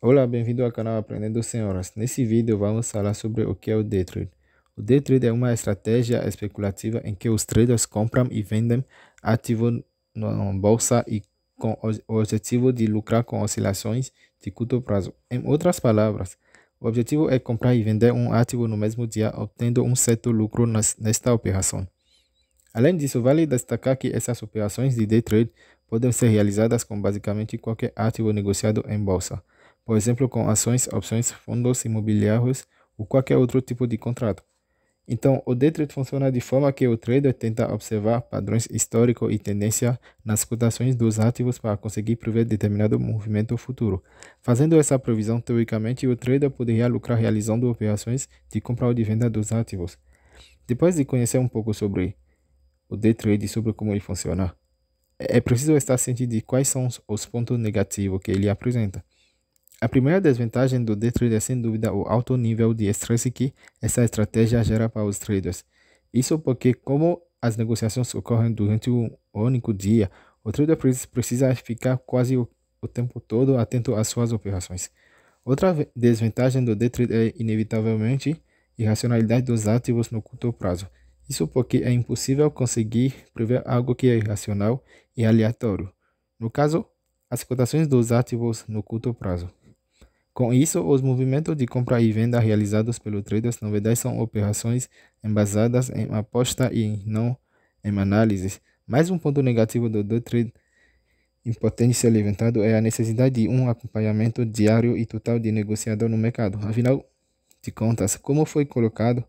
Olá, bem-vindo ao canal Aprendendo Senhoras. Nesse vídeo vamos falar sobre o que é o day trade. O day trade é uma estratégia especulativa em que os traders compram e vendem ativos na bolsa e com o objetivo de lucrar com oscilações de curto prazo. Em outras palavras, o objetivo é comprar e vender um ativo no mesmo dia, obtendo um certo lucro nesta operação. Além disso, vale destacar que essas operações de day trade podem ser realizadas com basicamente qualquer ativo negociado em bolsa, por exemplo, com ações, opções, fundos imobiliários ou qualquer outro tipo de contrato. Então, o day trade funciona de forma que o trader tenta observar padrões históricos e tendência nas cotações dos ativos para conseguir prever determinado movimento futuro. Fazendo essa previsão, teoricamente, o trader poderia lucrar realizando operações de compra ou de venda dos ativos. Depois de conhecer um pouco sobre o day trade e sobre como ele funciona, é preciso estar ciente de quais são os pontos negativos que ele apresenta. A primeira desvantagem do day trade é sem dúvida o alto nível de estresse que essa estratégia gera para os traders. Isso porque, como as negociações ocorrem durante um único dia, o trader precisa ficar quase o, tempo todo atento às suas operações. Outra desvantagem do day trade é, inevitavelmente, irracionalidade dos ativos no curto prazo. Isso porque é impossível conseguir prever algo que é irracional e aleatório. No caso, as cotações dos ativos no curto prazo. Com isso, os movimentos de compra e venda realizados pelo trader, na verdade são operações embasadas em aposta e não em análises. Mais um ponto negativo do day trade importante ser levantado é a necessidade de um acompanhamento diário e total de negociador no mercado. Afinal de contas, como foi colocado,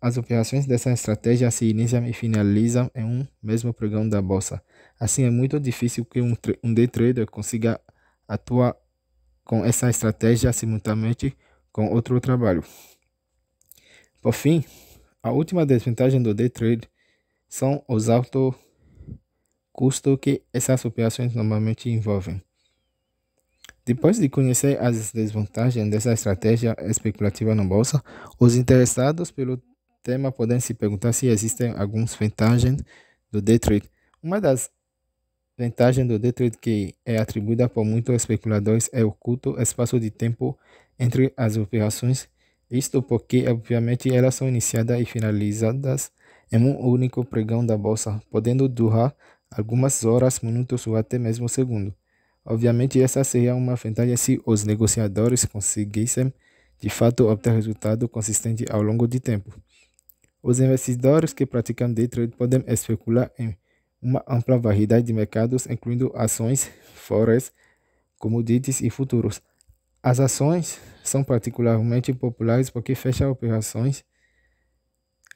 as operações dessa estratégia se iniciam e finalizam em um mesmo programa da bolsa. Assim, é muito difícil que um, um day trader consiga atuar com essa estratégia simultaneamente com outro trabalho. Por fim, a última desvantagem do day trade são os altos custos que essas operações normalmente envolvem. Depois de conhecer as desvantagens dessa estratégia especulativa na bolsa, os interessados pelo tema, podem se perguntar se existem algumas vantagens do day trade. Uma das vantagens do day trade que é atribuída por muitos especuladores é o curto espaço de tempo entre as operações, isto porque, obviamente, elas são iniciadas e finalizadas em um único pregão da bolsa, podendo durar algumas horas, minutos ou até mesmo segundos. Obviamente, essa seria uma vantagem se os negociadores conseguissem de fato obter resultado consistente ao longo de tempo. Os investidores que praticam day trade podem especular em uma ampla variedade de mercados, incluindo ações, forex, commodities e futuros. As ações são particularmente populares porque fecham operações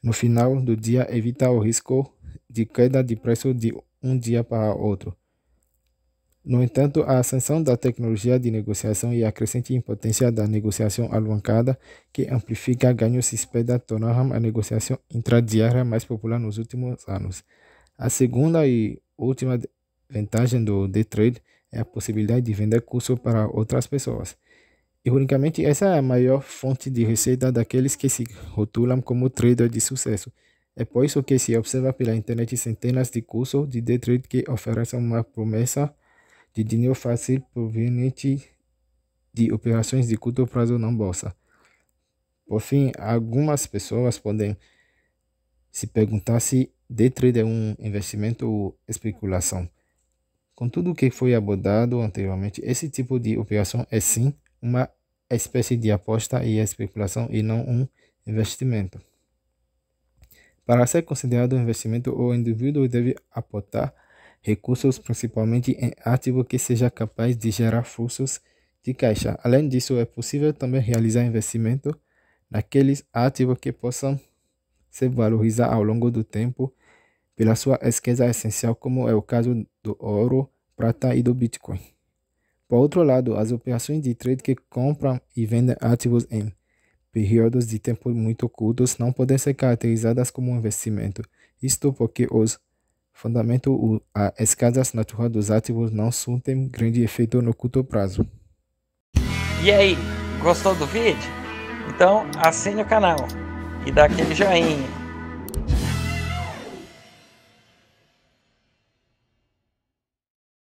no final do dia, evita o risco de queda de preço de um dia para outro. No entanto, a ascensão da tecnologia de negociação e a crescente impotência da negociação alavancada, que amplifica ganhos e espera, tornaram a negociação intradiária mais popular nos últimos anos. A segunda e última vantagem do day trade é a possibilidade de vender curso para outras pessoas. Ironicamente, essa é a maior fonte de receita daqueles que se rotulam como traders de sucesso. É por isso que se observa pela internet centenas de cursos de day trade que oferecem uma promessa de dinheiro fácil proveniente de operações de curto prazo na bolsa. Por fim, algumas pessoas podem se perguntar se day trade é um investimento ou especulação. Com tudo o que foi abordado anteriormente, esse tipo de operação é sim uma espécie de aposta e especulação e não um investimento. Para ser considerado um investimento, o indivíduo deve aportar recursos principalmente em ativo que seja capaz de gerar fluxos de caixa. Além disso, é possível também realizar investimento naqueles ativos que possam se valorizar ao longo do tempo pela sua riqueza essencial, como é o caso do ouro, prata e do Bitcoin. Por outro lado, as operações de trade que compram e vendem ativos em períodos de tempo muito curtos não podem ser caracterizadas como investimento, isto porque os Fundamento a escassez natural dos ativos não suntem grande efeito no curto prazo. E aí, gostou do vídeo? Então assine o canal e dá aquele joinha.